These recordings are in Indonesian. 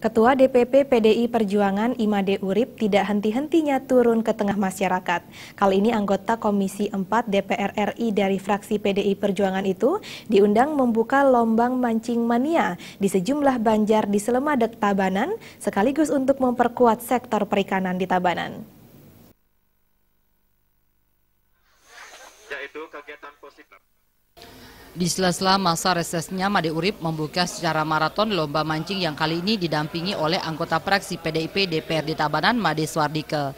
Ketua DPP PDI Perjuangan Imade Urip tidak henti-hentinya turun ke tengah masyarakat. Kali ini anggota Komisi 4 DPR RI dari fraksi PDI Perjuangan itu diundang membuka lombang mancing mania di sejumlah banjar di Selemadeg Tabanan sekaligus untuk memperkuat sektor perikanan di Tabanan. Yaitu kegiatan di sela-sela masa resesnya Made Urip membuka secara maraton lomba mancing yang kali ini didampingi oleh anggota fraksi PDIP DPRD Tabanan Made Swardike.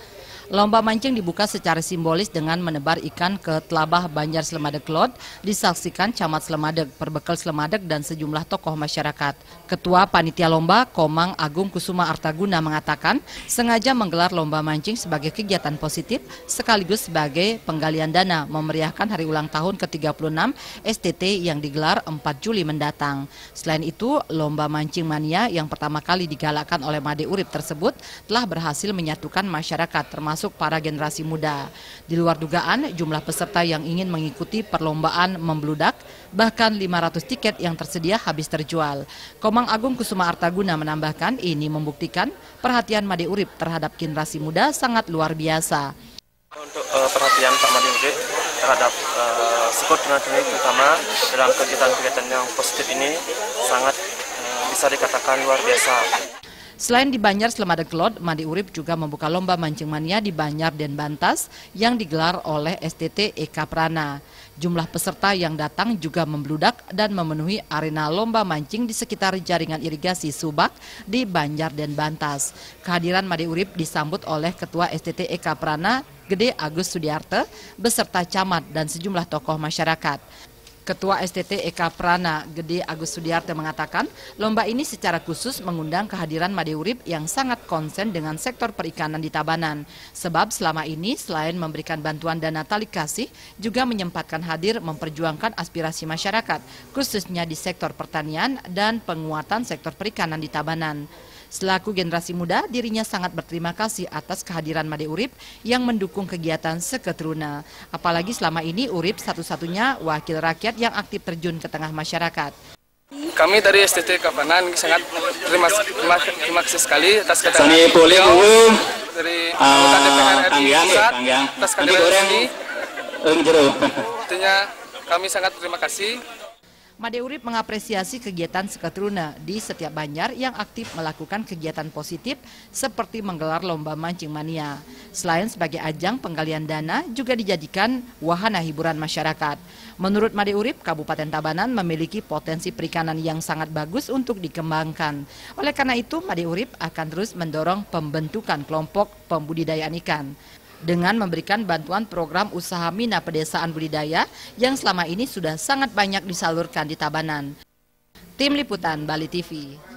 Lomba mancing dibuka secara simbolis dengan menebar ikan ke Telabah Banjar Slemadeg Lod, disaksikan Camat Slemadeg, Perbekal Slemadeg, dan sejumlah tokoh masyarakat. Ketua Panitia Lomba, Komang Agung Kusuma Artaguna mengatakan, sengaja menggelar lomba mancing sebagai kegiatan positif, sekaligus sebagai penggalian dana memeriahkan hari ulang tahun ke-36 STT yang digelar 4 Juli mendatang. Selain itu, lomba mancing mania yang pertama kali digalakkan oleh Made Urip tersebut telah berhasil menyatukan masyarakat termasuk termasuk para generasi muda. Di luar dugaan, jumlah peserta yang ingin mengikuti perlombaan membludak, bahkan 500 tiket yang tersedia habis terjual. Komang Agung Kusuma Artaguna menambahkan ini membuktikan perhatian Made Urip terhadap generasi muda sangat luar biasa. Untuk uh, perhatian Pak Made Urip terhadap uh, sport ini, terutama dalam kegiatan-kegiatan yang positif ini sangat uh, bisa dikatakan luar biasa. Selain di Banjar Selamada Kelot, Madi Urip juga membuka lomba mancing mania di Banjar dan Bantas yang digelar oleh STT Eka Prana. Jumlah peserta yang datang juga membludak dan memenuhi arena lomba mancing di sekitar jaringan irigasi Subak di Banjar dan Bantas. Kehadiran Made Urip disambut oleh Ketua STT Eka Prana Gede Agus Sudiarte beserta camat dan sejumlah tokoh masyarakat. Ketua STT Eka Prana Gede Agus Sudiarte mengatakan, lomba ini secara khusus mengundang kehadiran Madeurip yang sangat konsen dengan sektor perikanan di Tabanan. Sebab selama ini selain memberikan bantuan dana tali kasih, juga menyempatkan hadir memperjuangkan aspirasi masyarakat, khususnya di sektor pertanian dan penguatan sektor perikanan di Tabanan. Selaku generasi muda, dirinya sangat berterima kasih atas kehadiran Made Urip yang mendukung kegiatan Seketruna. Apalagi selama ini Urip satu-satunya wakil rakyat yang aktif terjun ke tengah masyarakat. Kami dari STT Kapanan sangat terima, terima, terima kasih sekali atas kedatangan beliau dari ah, anggota dari ah, RI Pusat atas kehadiran ini. Eh, tentunya kami sangat terima kasih Madeurip mengapresiasi kegiatan Sekatruna di setiap Banjar yang aktif melakukan kegiatan positif seperti menggelar lomba mancing mania. Selain sebagai ajang penggalian dana, juga dijadikan wahana hiburan masyarakat. Menurut Madeurip, Kabupaten Tabanan memiliki potensi perikanan yang sangat bagus untuk dikembangkan. Oleh karena itu, Madeurip akan terus mendorong pembentukan kelompok pembudidayaan ikan dengan memberikan bantuan program usaha Mina Pedesaan Budidaya yang selama ini sudah sangat banyak disalurkan di Tabanan. Tim Liputan Bali TV